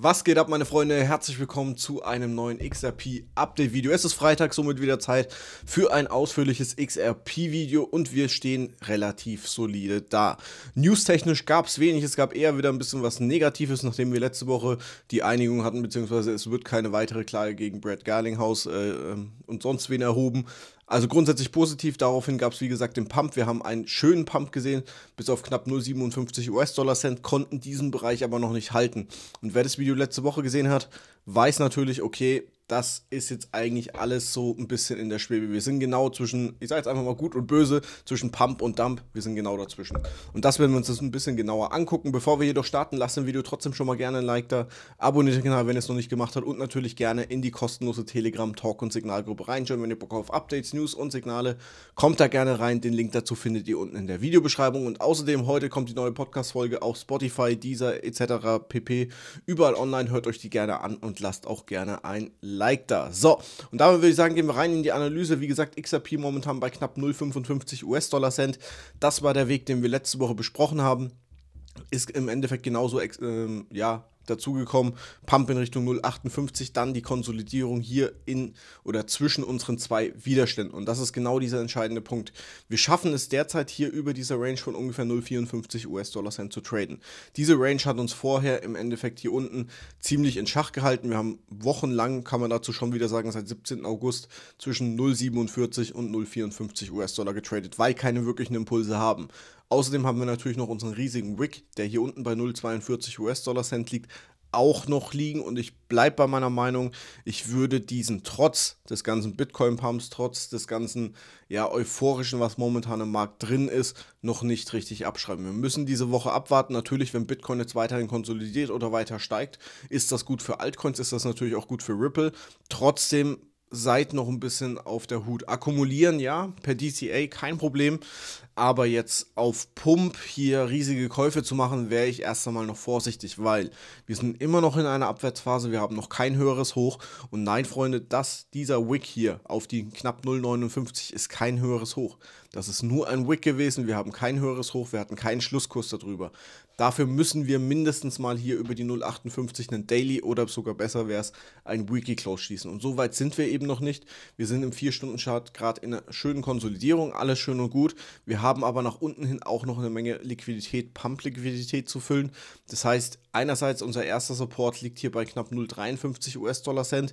Was geht ab, meine Freunde? Herzlich willkommen zu einem neuen XRP Update Video. Es ist Freitag, somit wieder Zeit für ein ausführliches XRP Video und wir stehen relativ solide da. News-technisch gab es wenig, es gab eher wieder ein bisschen was Negatives, nachdem wir letzte Woche die Einigung hatten, beziehungsweise es wird keine weitere Klage gegen Brad Garlinghouse äh, ähm, und sonst wen erhoben. Also grundsätzlich positiv. Daraufhin gab es, wie gesagt, den Pump. Wir haben einen schönen Pump gesehen. Bis auf knapp 0,57 US-Dollar-Cent konnten diesen Bereich aber noch nicht halten. Und wer das Video letzte Woche gesehen hat, weiß natürlich, okay, das ist jetzt eigentlich alles so ein bisschen in der Schwebe. Wir sind genau zwischen, ich sage jetzt einfach mal gut und böse, zwischen Pump und Dump. Wir sind genau dazwischen. Und das werden wir uns jetzt ein bisschen genauer angucken. Bevor wir jedoch starten, lasst dem Video trotzdem schon mal gerne ein Like da. Abonniert den Kanal, wenn ihr es noch nicht gemacht habt. Und natürlich gerne in die kostenlose Telegram Talk und Signalgruppe reinschauen, wenn ihr Bock auf Updates, News und Signale. Kommt da gerne rein. Den Link dazu findet ihr unten in der Videobeschreibung. Und außerdem heute kommt die neue Podcast-Folge auf Spotify, Deezer etc. pp. Überall online. Hört euch die gerne an und lasst auch gerne ein Like Like da. So, und damit würde ich sagen, gehen wir rein in die Analyse. Wie gesagt, XRP momentan bei knapp 0,55 US-Dollar-Cent. Das war der Weg, den wir letzte Woche besprochen haben. Ist im Endeffekt genauso ähm, ja, dazugekommen. Pump in Richtung 0,58, dann die Konsolidierung hier in oder zwischen unseren zwei Widerständen. Und das ist genau dieser entscheidende Punkt. Wir schaffen es derzeit hier über dieser Range von ungefähr 0,54 US-Dollar Cent zu traden. Diese Range hat uns vorher im Endeffekt hier unten ziemlich in Schach gehalten. Wir haben wochenlang, kann man dazu schon wieder sagen, seit 17. August zwischen 0,47 und 0,54 US-Dollar getradet, weil keine wirklichen Impulse haben. Außerdem haben wir natürlich noch unseren riesigen Wick, der hier unten bei 0,42 US-Dollar Cent liegt, auch noch liegen und ich bleibe bei meiner Meinung, ich würde diesen trotz des ganzen Bitcoin-Pumps, trotz des ganzen ja, euphorischen, was momentan im Markt drin ist, noch nicht richtig abschreiben. Wir müssen diese Woche abwarten. Natürlich, wenn Bitcoin jetzt weiterhin konsolidiert oder weiter steigt, ist das gut für Altcoins, ist das natürlich auch gut für Ripple. Trotzdem seid noch ein bisschen auf der Hut. Akkumulieren, ja, per DCA kein Problem, aber jetzt auf Pump hier riesige Käufe zu machen, wäre ich erst einmal noch vorsichtig, weil wir sind immer noch in einer Abwärtsphase, wir haben noch kein höheres Hoch. Und nein, Freunde, dass dieser Wick hier auf die knapp 0,59 ist kein höheres Hoch. Das ist nur ein Wick gewesen, wir haben kein höheres Hoch, wir hatten keinen Schlusskurs darüber. Dafür müssen wir mindestens mal hier über die 0,58 einen Daily oder sogar besser wäre es ein Weekly Close schließen. Und so weit sind wir eben noch nicht. Wir sind im 4-Stunden-Chart gerade in einer schönen Konsolidierung, alles schön und gut. Wir haben haben aber nach unten hin auch noch eine Menge Liquidität, Pump-Liquidität zu füllen. Das heißt, einerseits unser erster Support liegt hier bei knapp 0,53 US-Dollar-Cent.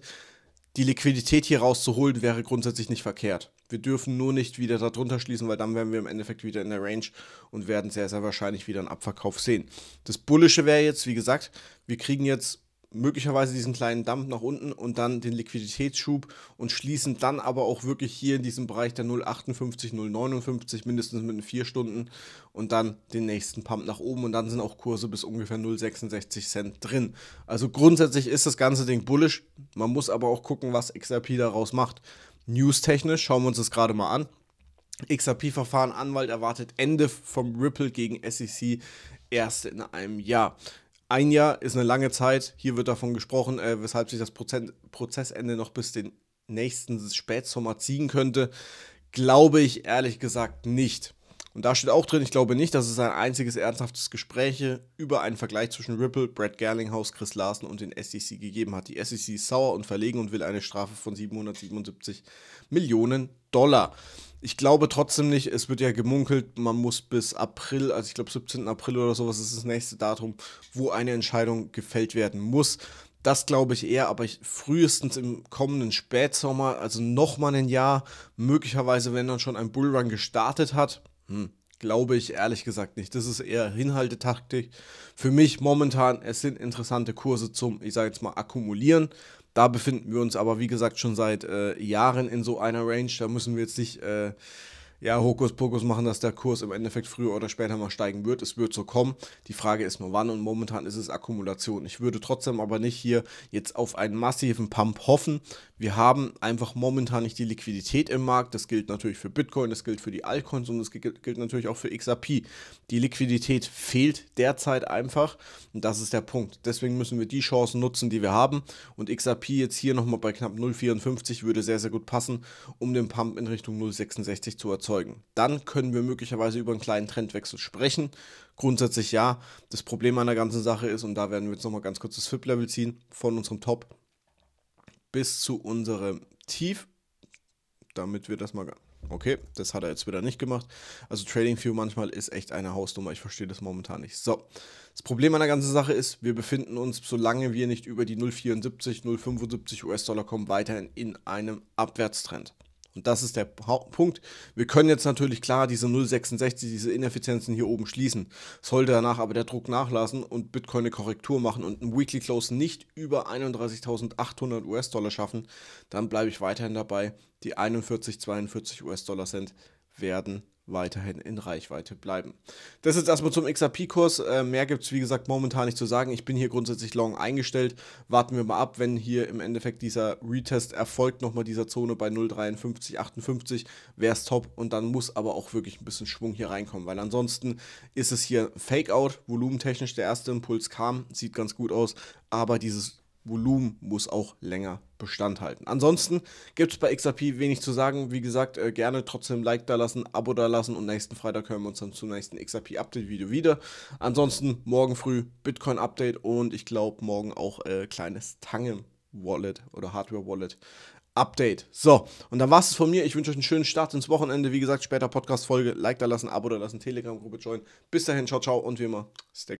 Die Liquidität hier rauszuholen wäre grundsätzlich nicht verkehrt. Wir dürfen nur nicht wieder darunter schließen, weil dann wären wir im Endeffekt wieder in der Range und werden sehr, sehr wahrscheinlich wieder einen Abverkauf sehen. Das Bullische wäre jetzt, wie gesagt, wir kriegen jetzt möglicherweise diesen kleinen Dump nach unten und dann den Liquiditätsschub und schließen dann aber auch wirklich hier in diesem Bereich der 0,58, 0,59 mindestens mit vier Stunden und dann den nächsten Pump nach oben und dann sind auch Kurse bis ungefähr 0,66 Cent drin. Also grundsätzlich ist das ganze Ding bullish, man muss aber auch gucken, was XRP daraus macht. News-technisch schauen wir uns das gerade mal an. XRP-Verfahren, Anwalt erwartet Ende vom Ripple gegen SEC erst in einem Jahr ein Jahr ist eine lange Zeit. Hier wird davon gesprochen, äh, weshalb sich das Prozent Prozessende noch bis den nächsten Spätsommer ziehen könnte. Glaube ich ehrlich gesagt nicht. Und da steht auch drin, ich glaube nicht, dass es ein einziges ernsthaftes Gespräch über einen Vergleich zwischen Ripple, Brad Gerlinghaus, Chris Larsen und den SEC gegeben hat. Die SEC ist sauer und verlegen und will eine Strafe von 777 Millionen Dollar. Ich glaube trotzdem nicht, es wird ja gemunkelt, man muss bis April, also ich glaube 17. April oder sowas ist das nächste Datum, wo eine Entscheidung gefällt werden muss. Das glaube ich eher, aber ich, frühestens im kommenden Spätsommer, also nochmal ein Jahr, möglicherweise, wenn dann schon ein Bullrun gestartet hat. Hm, Glaube ich ehrlich gesagt nicht. Das ist eher Hinhaltetaktik. Für mich momentan, es sind interessante Kurse zum, ich sage jetzt mal, Akkumulieren. Da befinden wir uns aber, wie gesagt, schon seit äh, Jahren in so einer Range. Da müssen wir jetzt nicht äh, ja, Hokuspokus machen, dass der Kurs im Endeffekt früher oder später mal steigen wird. Es wird so kommen. Die Frage ist nur wann und momentan ist es Akkumulation. Ich würde trotzdem aber nicht hier jetzt auf einen massiven Pump hoffen. Wir haben einfach momentan nicht die Liquidität im Markt. Das gilt natürlich für Bitcoin, das gilt für die Altcoins und das gilt natürlich auch für XRP. Die Liquidität fehlt derzeit einfach und das ist der Punkt. Deswegen müssen wir die Chancen nutzen, die wir haben. Und XRP jetzt hier nochmal bei knapp 0,54 würde sehr, sehr gut passen, um den Pump in Richtung 0,66 zu erzeugen überzeugen, dann können wir möglicherweise über einen kleinen Trendwechsel sprechen. Grundsätzlich ja. Das Problem an der ganzen Sache ist, und da werden wir jetzt nochmal ganz kurz das FIP-Level ziehen, von unserem Top bis zu unserem Tief, damit wir das mal Okay, das hat er jetzt wieder nicht gemacht. Also Trading View manchmal ist echt eine Hausnummer. Ich verstehe das momentan nicht. So, das Problem an der ganzen Sache ist, wir befinden uns, solange wir nicht über die 0,74, 0,75 US-Dollar kommen, weiterhin in einem Abwärtstrend. Und das ist der Punkt. Wir können jetzt natürlich klar diese 0,66, diese Ineffizienzen hier oben schließen. Sollte danach aber der Druck nachlassen und Bitcoin eine Korrektur machen und ein Weekly Close nicht über 31.800 US-Dollar schaffen, dann bleibe ich weiterhin dabei. Die 41, 42 US-Dollar sind werden weiterhin in Reichweite bleiben. Das ist erstmal zum XRP-Kurs. Äh, mehr gibt es, wie gesagt, momentan nicht zu sagen. Ich bin hier grundsätzlich long eingestellt. Warten wir mal ab, wenn hier im Endeffekt dieser Retest erfolgt, nochmal dieser Zone bei 0,5358, wäre es top. Und dann muss aber auch wirklich ein bisschen Schwung hier reinkommen, weil ansonsten ist es hier Fake-Out. Volumentechnisch der erste Impuls kam, sieht ganz gut aus, aber dieses Volumen muss auch länger Bestand halten. Ansonsten gibt es bei XRP wenig zu sagen. Wie gesagt, äh, gerne trotzdem Like da lassen, Abo da lassen und nächsten Freitag hören wir uns dann zum nächsten XRP Update Video wieder. Ansonsten morgen früh Bitcoin Update und ich glaube morgen auch äh, kleines Tangen Wallet oder Hardware Wallet Update. So, und dann war es von mir. Ich wünsche euch einen schönen Start ins Wochenende. Wie gesagt, später Podcast-Folge. Like da lassen, Abo da lassen, Telegram-Gruppe joinen. Bis dahin, ciao, ciao und wie immer, stay